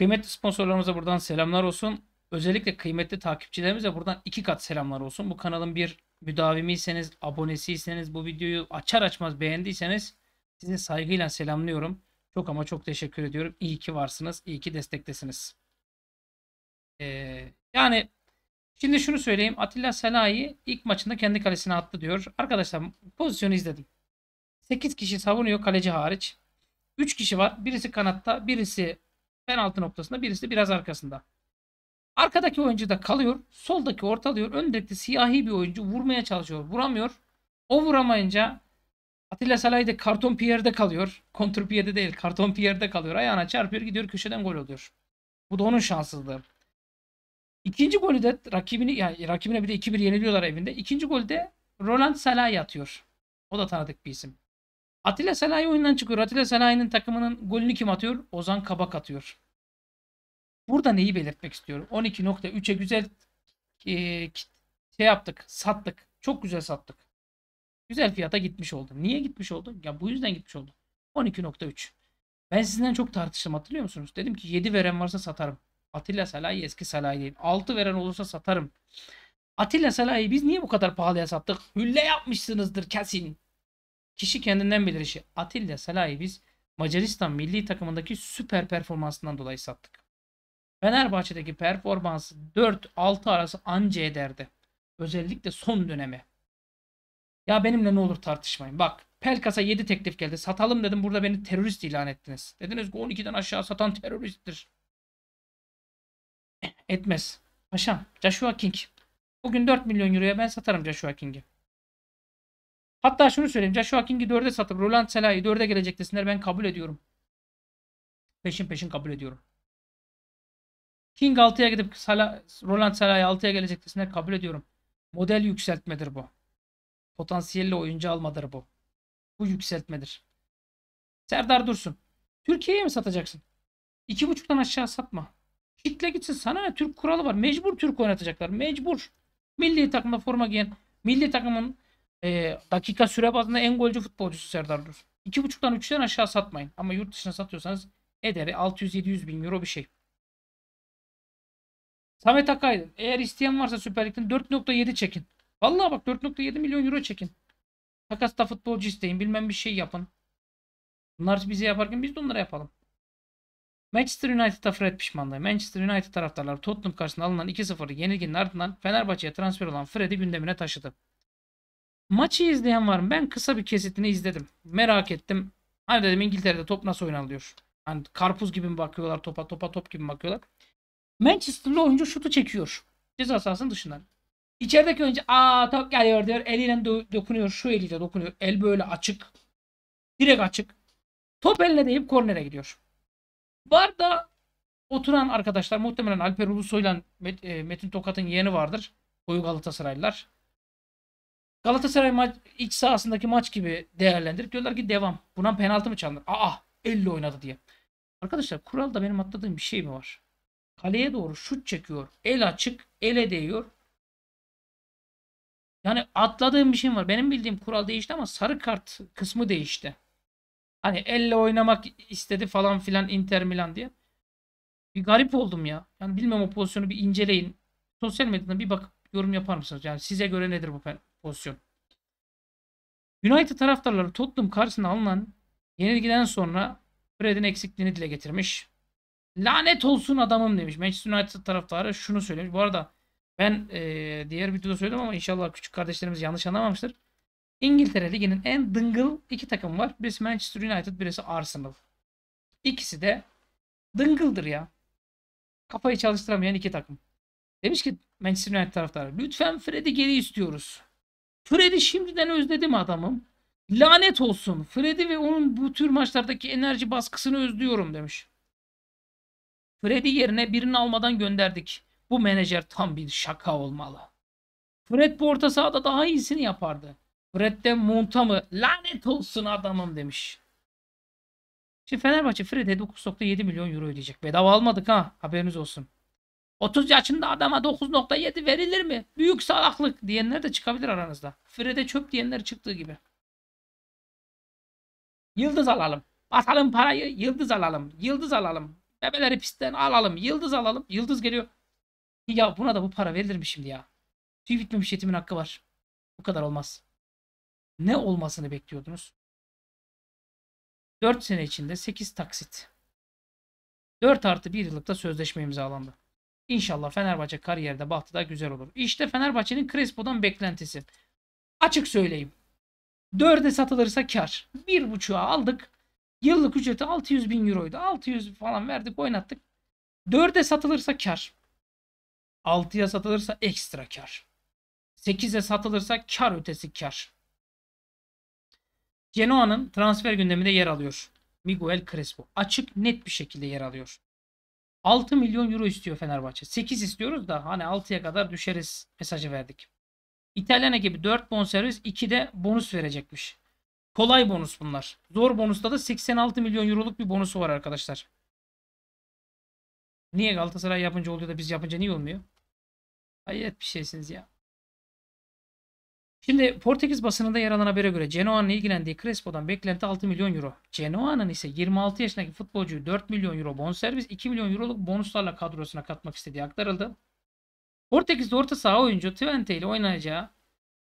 Kıymetli sponsorlarımıza buradan selamlar olsun. Özellikle kıymetli takipçilerimize buradan iki kat selamlar olsun. Bu kanalın bir müdavimiyseniz, abonesiyseniz, bu videoyu açar açmaz beğendiyseniz sizi saygıyla selamlıyorum. Çok ama çok teşekkür ediyorum. İyi ki varsınız, iyi ki destektesiniz. Ee, yani şimdi şunu söyleyeyim. Atilla Sena'yı ilk maçında kendi kalesine attı diyor. Arkadaşlar pozisyonu izledim. 8 kişi savunuyor kaleci hariç. 3 kişi var. Birisi kanatta, birisi penaltı noktasında birisi biraz arkasında. Arkadaki oyuncu da kalıyor. Soldaki ortalıyor. Öndeki siyahi bir oyuncu vurmaya çalışıyor. Vuramıyor. O vuramayınca Atilla Salay da karton piyerde kalıyor. Kontur piyerde değil. Karton piyerde kalıyor. Ayağına çarpıyor gidiyor köşeden gol oluyor. Bu da onun şanssızlığı. İkinci golü de rakibini yani rakibine bir de 2-1 yeniliyorlar evinde. İkinci golde Roland Salay atıyor. O da tanıdık bir isim. Atilla Selahi oyundan çıkıyor. Atilla Selahi'nin takımının golünü kim atıyor? Ozan Kabak atıyor. Burada neyi belirtmek istiyorum? 12.3'e güzel e, şey yaptık, sattık. Çok güzel sattık. Güzel fiyata gitmiş oldu. Niye gitmiş oldu? Ya bu yüzden gitmiş oldu. 12.3. Ben sizden çok tartıştım hatırlıyor musunuz? Dedim ki 7 veren varsa satarım. Atilla Salahi eski Salahi değil. 6 veren olursa satarım. Atilla Salahi'yi biz niye bu kadar pahalıya sattık? Hülle yapmışsınızdır kesin. Kişi kendinden bilir işi. Atilla Salah'ı biz Macaristan milli takımındaki süper performansından dolayı sattık. Fenerbahçe'deki performansı 4-6 arası anca ederdi. Özellikle son dönemi. Ya benimle ne olur tartışmayın. Bak Pelkas'a 7 teklif geldi. Satalım dedim. Burada beni terörist ilan ettiniz. Dediniz ki 12'den aşağı satan teröristtir. Etmez. Paşam Joshua King. Bugün 4 milyon euroya ben satarım Joshua King'i. Hatta şunu söyleyeyim. Joshua King'i 4'e satıp Roland Sela'yı 4'e gelecek desinler ben kabul ediyorum. Peşin peşin kabul ediyorum. King 6'ya gidip Sala, Roland Sela'yı 6'ya gelecek desinler kabul ediyorum. Model yükseltmedir bu. Potansiyelli oyuncu almadır bu. Bu yükseltmedir. Serdar Dursun. Türkiye'ye mi satacaksın? 2.5'tan aşağı satma. Kitle gitsin sana ne? Türk kuralı var. Mecbur Türk oynatacaklar. Mecbur. Milli takımda forma giyen, milli takımın e, dakika süre bazında en golcü futbolcusu Serdar Dursun. 2.5'tan 3'ten aşağı satmayın. Ama yurt dışına satıyorsanız ederi 600-700 bin euro bir şey. Samet Akaydın. Eğer isteyen varsa Süper Lig'den 4.7 çekin. Vallahi bak 4.7 milyon euro çekin. Takas da futbolcu isteyin. Bilmem bir şey yapın. Bunlar bize yaparken biz de onlara yapalım. Manchester United'a Fred pişmanlığı. Manchester United taraftarları Tottenham karşısında alınan 2-0'ı yenilginin ardından Fenerbahçe'ye transfer olan Fred'i gündemine taşıdı. Maçı izleyen var mı? Ben kısa bir kesitini izledim. Merak ettim. Hani dedim İngiltere'de top nasıl oynanılıyor? Hani karpuz gibi mi bakıyorlar topa topa top gibi mi bakıyorlar? Manchester'lı oyuncu şutu çekiyor. Ceza sahasının dışından. İçerideki oyuncu aa top geliyor diyor. Eliyle do- dokunuyor. Şu eliyle dokunuyor. El böyle açık. Direkt açık. Top elle deyip kornere gidiyor. Barda oturan arkadaşlar muhtemelen Alper Ulusoy'la Met- e, Metin Tokat'ın yeğeni vardır. Koyu Galatasaraylılar. Galatasaray maç, iç sahasındaki maç gibi değerlendirip diyorlar ki devam. Buna penaltı mı çalınır? Aa 50 oynadı diye. Arkadaşlar kuralda benim atladığım bir şey mi var? Kaleye doğru şut çekiyor. El açık. Ele değiyor. Yani atladığım bir şey var. Benim bildiğim kural değişti ama sarı kart kısmı değişti. Hani elle oynamak istedi falan filan Inter Milan diye. Bir garip oldum ya. Yani bilmem o pozisyonu bir inceleyin. Sosyal medyada bir bakıp yorum yapar mısınız? Yani size göre nedir bu penaltı? pozisyon. United taraftarları Tottenham karşısına alınan yenilgiden sonra Fred'in eksikliğini dile getirmiş. Lanet olsun adamım demiş. Manchester United taraftarı şunu söylemiş. Bu arada ben e, diğer videoda söyledim ama inşallah küçük kardeşlerimiz yanlış anlamamıştır. İngiltere Ligi'nin en dıngıl iki takım var. Birisi Manchester United, birisi Arsenal. İkisi de dıngıldır ya. Kafayı çalıştıramayan iki takım. Demiş ki Manchester United taraftarı lütfen Fred'i geri istiyoruz. Fred'i şimdiden özledim adamım. Lanet olsun. Fred'i ve onun bu tür maçlardaki enerji baskısını özlüyorum demiş. Fred'i yerine birini almadan gönderdik. Bu menajer tam bir şaka olmalı. Fred bu orta sahada daha iyisini yapardı. Fred de Montam'ı lanet olsun adamım demiş. Şimdi Fenerbahçe Fred'e 9.7 milyon euro ödeyecek. Bedava almadık ha haberiniz olsun. 30 yaşında adama 9.7 verilir mi? Büyük salaklık diyenler de çıkabilir aranızda. Frede çöp diyenler çıktığı gibi. Yıldız alalım. Atalım parayı yıldız alalım. Yıldız alalım. Bebeleri pistten alalım. Yıldız alalım. Yıldız geliyor. Ya buna da bu para verilir mi şimdi ya? Tüy bitmemiş yetimin hakkı var. Bu kadar olmaz. Ne olmasını bekliyordunuz? 4 sene içinde 8 taksit. 4 artı 1 yıllıkta sözleşme imzalandı. İnşallah Fenerbahçe kariyerde bahtı da güzel olur. İşte Fenerbahçe'nin Crespo'dan beklentisi. Açık söyleyeyim. 4'e satılırsa kar. 1.5'a aldık. Yıllık ücreti 600 bin euroydu. 600 falan verdik oynattık. 4'e satılırsa kar. 6'ya satılırsa ekstra kar. 8'e satılırsa kar ötesi kar. Genoa'nın transfer gündeminde yer alıyor. Miguel Crespo. Açık net bir şekilde yer alıyor. 6 milyon euro istiyor Fenerbahçe. 8 istiyoruz da hani 6'ya kadar düşeriz mesajı verdik. İtalyana gibi 4 bonservis 2 de bonus verecekmiş. Kolay bonus bunlar. Zor bonusta da 86 milyon euroluk bir bonusu var arkadaşlar. Niye Galatasaray yapınca oluyor da biz yapınca niye olmuyor? Hayret bir şeysiniz ya. Şimdi Portekiz basınında yer alan habere göre Genoa'nın ilgilendiği Crespo'dan beklenti 6 milyon euro. Genoa'nın ise 26 yaşındaki futbolcuyu 4 milyon euro bonservis 2 milyon euroluk bonuslarla kadrosuna katmak istediği aktarıldı. Portekiz'de orta saha oyuncu Twente ile oynayacağı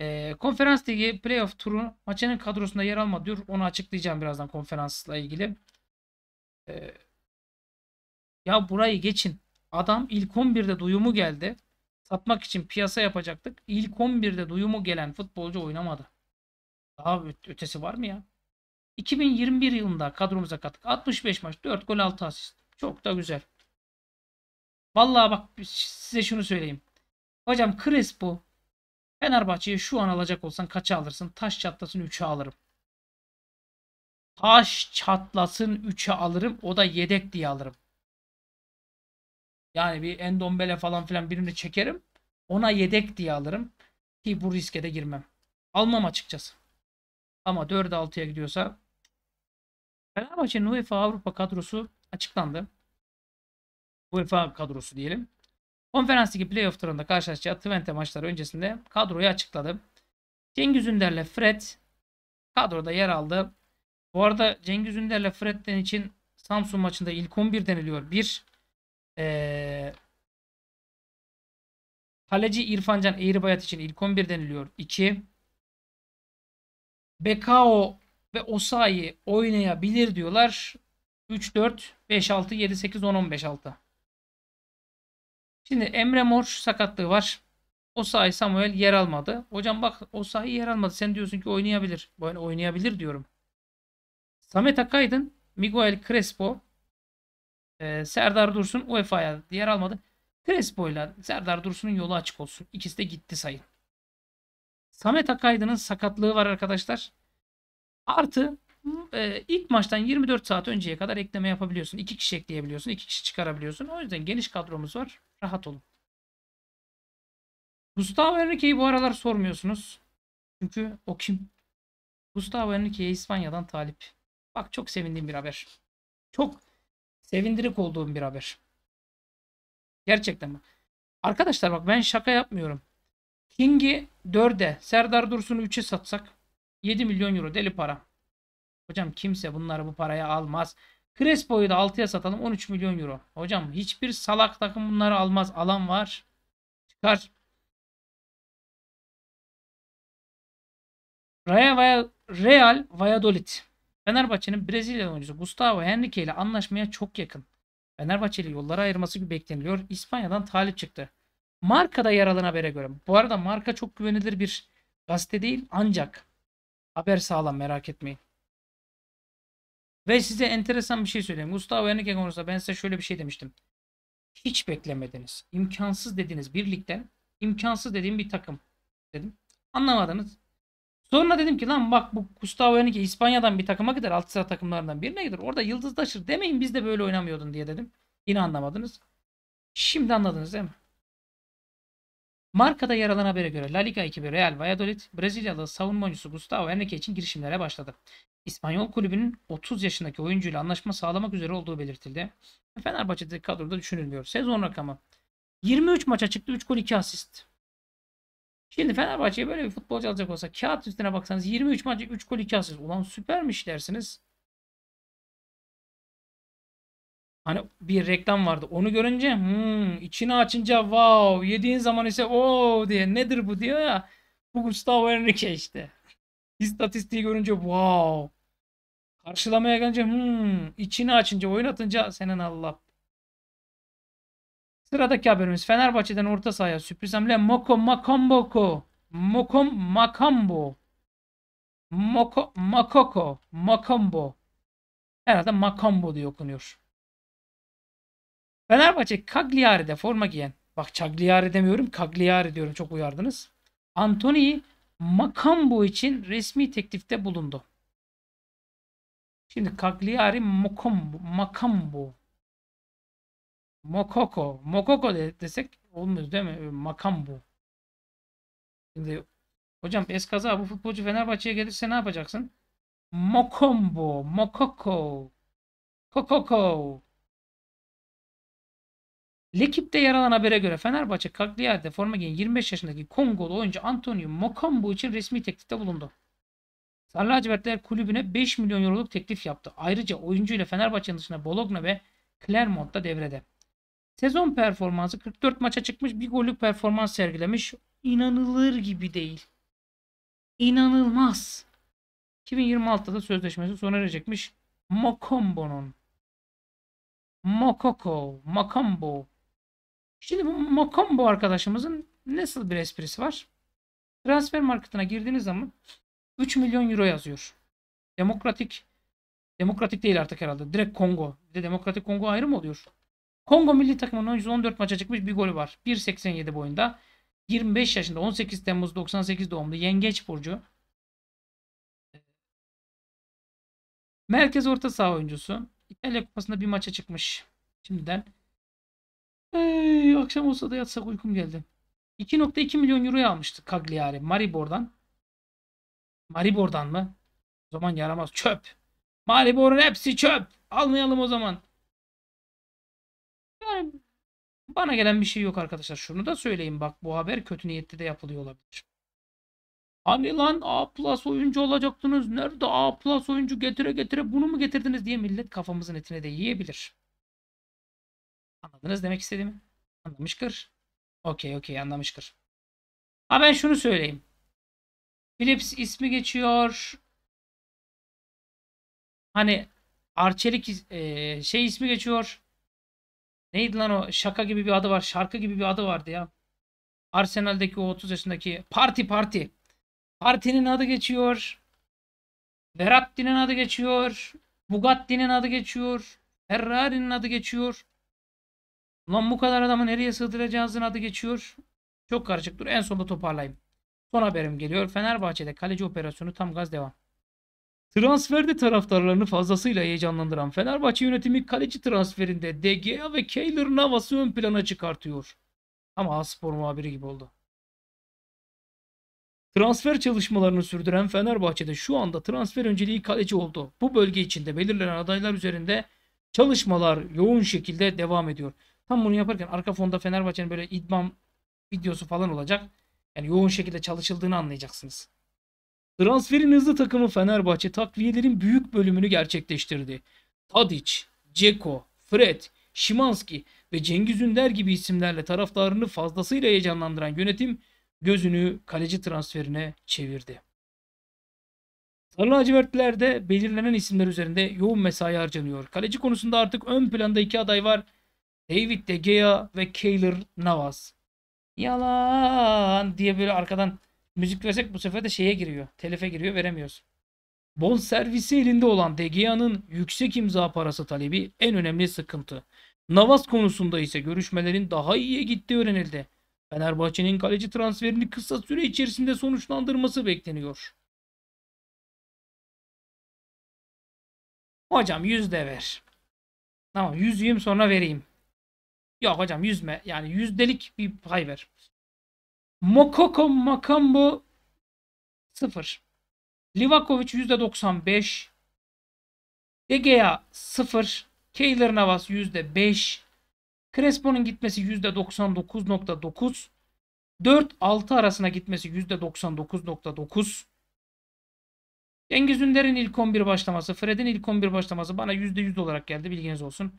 e, konferans ligi playoff turu maçının kadrosunda yer alma diyor. Onu açıklayacağım birazdan konferansla ilgili. E, ya burayı geçin. Adam ilk 11'de duyumu geldi satmak için piyasa yapacaktık. İlk 11'de duyumu gelen futbolcu oynamadı. Daha ötesi var mı ya? 2021 yılında kadromuza kattık. 65 maç, 4 gol, 6 asist. Çok da güzel. Vallahi bak size şunu söyleyeyim. Hocam Crespo Fenerbahçe'yi şu an alacak olsan kaça alırsın? Taş çatlasın 3'e alırım. Taş çatlasın 3'e alırım. O da yedek diye alırım. Yani bir Endombele falan filan birini çekerim. Ona yedek diye alırım. Ki bu riske de girmem. Almam açıkçası. Ama 4'e 6'ya gidiyorsa Fenerbahçe'nin UEFA Avrupa kadrosu açıklandı. UEFA kadrosu diyelim. Konferans Ligi playoff turunda karşılaşacağı Twente maçları öncesinde kadroyu açıkladı. Cengiz Ünder'le Fred kadroda yer aldı. Bu arada Cengiz Ünder'le Fred'den için Samsun maçında ilk 11 deniliyor. 1. Ee, kaleci İrfancan Eğribayat için ilk 11 deniliyor. 2. Bekao ve Osayi oynayabilir diyorlar. 3, 4, 5, 6, 7, 8, 10, 15, 6. Şimdi Emre Mor sakatlığı var. Osayi Samuel yer almadı. Hocam bak Osayi yer almadı. Sen diyorsun ki oynayabilir. Ben oynayabilir diyorum. Samet Akaydın, Miguel Crespo, e, Serdar Dursun UEFA'ya yer almadı. Crespo ile Serdar Dursun'un yolu açık olsun. İkisi de gitti sayın. Samet Akaydın'ın sakatlığı var arkadaşlar. Artı e, ilk maçtan 24 saat önceye kadar ekleme yapabiliyorsun. İki kişi ekleyebiliyorsun. iki kişi çıkarabiliyorsun. O yüzden geniş kadromuz var. Rahat olun. Gustavo Henrique'yi bu aralar sormuyorsunuz. Çünkü o kim? Gustavo Henrique İspanya'dan talip. Bak çok sevindiğim bir haber. Çok Sevindirik olduğum bir haber. Gerçekten bak. Arkadaşlar bak ben şaka yapmıyorum. King'i 4'e, Serdar Dursun'u 3'e satsak 7 milyon euro deli para. Hocam kimse bunları bu paraya almaz. Crespo'yu da 6'ya satalım 13 milyon euro. Hocam hiçbir salak takım bunları almaz. Alan var. Çıkar. Real, Real Valladolid. Fenerbahçe'nin Brezilya oyuncusu Gustavo Henrique ile anlaşmaya çok yakın. Fenerbahçeli yollara ayırması gibi bekleniliyor. İspanya'dan talip çıktı. Marka'da yer alan habere göre. Bu arada marka çok güvenilir bir gazete değil ancak haber sağlam merak etmeyin. Ve size enteresan bir şey söyleyeyim. Gustavo Henrique konusunda ben size şöyle bir şey demiştim. Hiç beklemediniz. İmkansız dediğiniz bir ligden imkansız dediğim bir takım dedim. Anlamadınız. Sonra dedim ki lan bak bu Gustavo Henrique İspanya'dan bir takıma gider. Alt sıra takımlarından birine gider. Orada yıldızlaşır demeyin biz de böyle oynamıyordun diye dedim. Yine anlamadınız. Şimdi anladınız değil mi? Markada yer alan habere göre La Liga ekibi Real Valladolid, Brezilyalı savunma oyuncusu Gustavo Henrique için girişimlere başladı. İspanyol kulübünün 30 yaşındaki oyuncuyla anlaşma sağlamak üzere olduğu belirtildi. Fenerbahçe'deki kadroda düşünülmüyor. Sezon rakamı 23 maça çıktı 3 gol 2 asist. Şimdi Fenerbahçe'ye böyle bir futbolcu alacak olsa kağıt üstüne baksanız 23 maçı 3 gol 2 asist. Ulan süpermiş dersiniz. Hani bir reklam vardı. Onu görünce hmm, içini açınca wow yediğin zaman ise o oh diye nedir bu diyor ya. Bu Gustavo Henrique işte. İstatistiği görünce wow. Karşılamaya gelince hmm, içini açınca oyun atınca senin Allah Sıradaki haberimiz Fenerbahçe'den orta sahaya sürpriz hamle Moko Makamboko, Mokom Makambo. Moko Makoko. Makombo. Herhalde Makombo diye okunuyor. Fenerbahçe Cagliari'de forma giyen. Bak Cagliari demiyorum Cagliari diyorum çok uyardınız. Anthony Makambo için resmi teklifte bulundu. Şimdi Cagliari Mokombo, Makambo Mokoko. Mokoko de, desek olmuyor değil mi? Makambo. Şimdi hocam eskaza bu futbolcu Fenerbahçe'ye gelirse ne yapacaksın? Mokombo. Mokoko. Kokoko. Lekip'te yer alan habere göre Fenerbahçe Cagliari'de forma giyen 25 yaşındaki Kongolu oyuncu Antonio Mokambo için resmi teklifte bulundu. Sarı lacivertler kulübüne 5 milyon euroluk teklif yaptı. Ayrıca oyuncuyla ile Fenerbahçe'nin dışında Bologna ve Clermont'ta devrede. Sezon performansı 44 maça çıkmış bir gollük performans sergilemiş. İnanılır gibi değil. İnanılmaz. 2026'da sözleşmesi sona erecekmiş. Mokombo'nun. Mokoko. Makombo. Şimdi bu Makombo arkadaşımızın nasıl bir esprisi var? Transfer marketine girdiğiniz zaman 3 milyon euro yazıyor. Demokratik Demokratik değil artık herhalde. Direkt Kongo. Bir de Demokratik Kongo ayrı mı oluyor? Kongo milli takımının oyuncusu 14 maça çıkmış bir golü var. 1.87 boyunda. 25 yaşında 18 Temmuz 98 doğumlu yengeç burcu. Merkez orta saha oyuncusu. İtalya kupasında bir maça çıkmış şimdiden. Hey, akşam olsa da yatsak uykum geldi. 2.2 milyon euroya almıştı Cagliari Maribor'dan. Maribor'dan mı? O zaman yaramaz. Çöp. Maribor'un hepsi çöp. Almayalım o zaman. Bana gelen bir şey yok arkadaşlar. Şunu da söyleyeyim bak bu haber kötü niyetli de yapılıyor olabilir. Hani lan A plus oyuncu olacaktınız. Nerede A plus oyuncu getire getire bunu mu getirdiniz diye millet kafamızın etine de yiyebilir. Anladınız demek istediğimi? Anlamıştır. Okey okey anlamıştır. Ha ben şunu söyleyeyim. Philips ismi geçiyor. Hani Arçelik e, şey ismi geçiyor. Neydi lan o? Şaka gibi bir adı var. Şarkı gibi bir adı vardı ya. Arsenal'deki o 30 yaşındaki Parti Parti. Parti'nin adı geçiyor. Verratti'nin adı geçiyor. Bugatti'nin adı geçiyor. Ferrari'nin adı geçiyor. Lan bu kadar adamı nereye sığdıracağınızın adı geçiyor. Çok karışık dur. En sonunda toparlayayım. Son haberim geliyor. Fenerbahçe'de kaleci operasyonu tam gaz devam. Transferde taraftarlarını fazlasıyla heyecanlandıran Fenerbahçe yönetimi kaleci transferinde DGA ve Keylor Navas'ı ön plana çıkartıyor. Ama Aspor muhabiri gibi oldu. Transfer çalışmalarını sürdüren Fenerbahçe'de şu anda transfer önceliği kaleci oldu. Bu bölge içinde belirlenen adaylar üzerinde çalışmalar yoğun şekilde devam ediyor. Tam bunu yaparken arka fonda Fenerbahçe'nin böyle idman videosu falan olacak. Yani yoğun şekilde çalışıldığını anlayacaksınız. Transferin hızlı takımı Fenerbahçe takviyelerin büyük bölümünü gerçekleştirdi. Tadic, Ceko, Fred, Şimanski ve Cengiz Ünder gibi isimlerle taraftarını fazlasıyla heyecanlandıran yönetim gözünü kaleci transferine çevirdi. Sarı lacivertlerde belirlenen isimler üzerinde yoğun mesai harcanıyor. Kaleci konusunda artık ön planda iki aday var. David De Gea ve Keylor Navas. Yalan diye böyle arkadan Müzik versek bu sefer de şeye giriyor. telefe giriyor veremiyoruz. Bon servisi elinde olan DGA'nın yüksek imza parası talebi en önemli sıkıntı. Navas konusunda ise görüşmelerin daha iyiye gittiği öğrenildi. Fenerbahçe'nin kaleci transferini kısa süre içerisinde sonuçlandırması bekleniyor. Hocam yüzde ver. Tamam yüzüyüm sonra vereyim. Yok hocam yüzme yani yüzdelik bir pay ver. Mokoko Makambo 0. Livakovic %95. De Gea 0. Keyler Navas %5. Crespo'nun gitmesi %99.9. 4-6 arasına gitmesi %99.9. Cengiz Ünder'in ilk 11 başlaması, Fred'in ilk 11 başlaması bana %100 olarak geldi bilginiz olsun.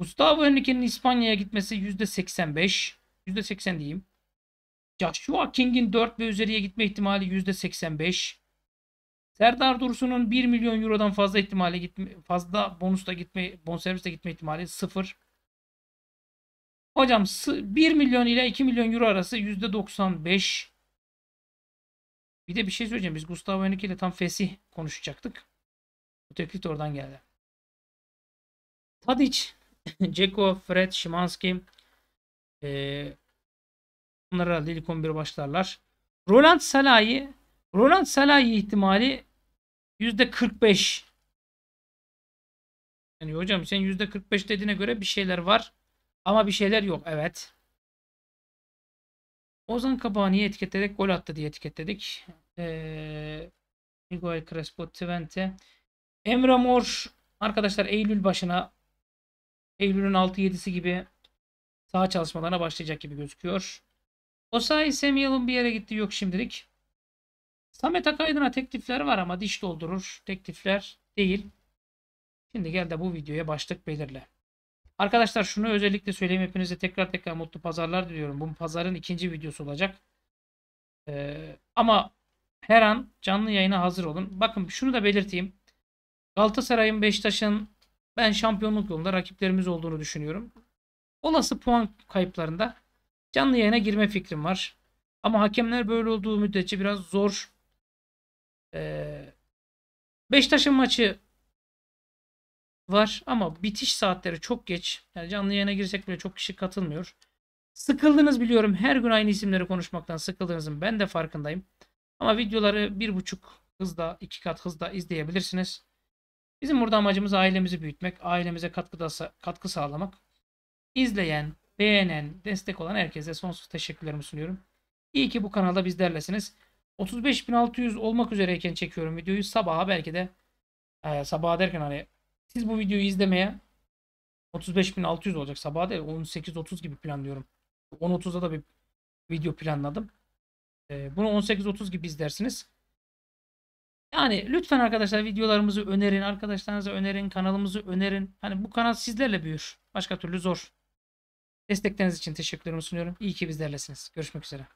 Gustavo Henrique'nin İspanya'ya gitmesi %85. %80 diyeyim. Joshua King'in 4 ve üzeriye gitme ihtimali %85. Serdar Dursun'un 1 milyon eurodan fazla ihtimali gitme, fazla bonusta gitme, bonserviste gitme ihtimali 0. Hocam 1 milyon ile 2 milyon euro arası %95. Bir de bir şey söyleyeceğim. Biz Gustavo Henrique ile tam fesih konuşacaktık. Bu teklif de oradan geldi. Tadic, Ceko, Fred, Şimanski, ee, onlar herhalde ilk 11 başlarlar. Roland Salahi Roland Salahi ihtimali %45. Yani hocam sen %45 dediğine göre bir şeyler var ama bir şeyler yok. Evet. Ozan Kabağı niye etiketledik? Gol attı diye etiketledik. Ee, Miguel Crespo, Twente. Emre Mor arkadaşlar Eylül başına Eylül'ün 6-7'si gibi sağ çalışmalarına başlayacak gibi gözüküyor. Osay Samuel'ın bir yere gitti yok şimdilik. Samet Akaydın'a teklifler var ama diş doldurur. Teklifler değil. Şimdi gel de bu videoya başlık belirle. Arkadaşlar şunu özellikle söyleyeyim hepinize tekrar tekrar mutlu pazarlar diliyorum. Bu pazarın ikinci videosu olacak. Ee, ama her an canlı yayına hazır olun. Bakın şunu da belirteyim. Galatasaray'ın, Beşiktaş'ın ben şampiyonluk yolunda rakiplerimiz olduğunu düşünüyorum. Olası puan kayıplarında Canlı yayına girme fikrim var. Ama hakemler böyle olduğu müddetçe biraz zor. Ee, Beşiktaş'ın maçı var ama bitiş saatleri çok geç. Yani canlı yayına girsek bile çok kişi katılmıyor. Sıkıldınız biliyorum. Her gün aynı isimleri konuşmaktan sıkıldığınızın ben de farkındayım. Ama videoları bir buçuk hızda, iki kat hızda izleyebilirsiniz. Bizim burada amacımız ailemizi büyütmek, ailemize katkıda, katkı sağlamak. İzleyen, beğenen, destek olan herkese sonsuz teşekkürlerimi sunuyorum. İyi ki bu kanalda bizlerlesiniz. 35.600 olmak üzereyken çekiyorum videoyu. Sabaha belki de e, sabaha derken hani siz bu videoyu izlemeye 35.600 olacak sabah değil 18.30 gibi planlıyorum. 10.30'da da bir video planladım. E, bunu 18.30 gibi izlersiniz. Yani lütfen arkadaşlar videolarımızı önerin, arkadaşlarınıza önerin, kanalımızı önerin. Hani bu kanal sizlerle büyür. Başka türlü zor. Destekleriniz için teşekkürlerimi sunuyorum. İyi ki bizlerlesiniz. Görüşmek üzere.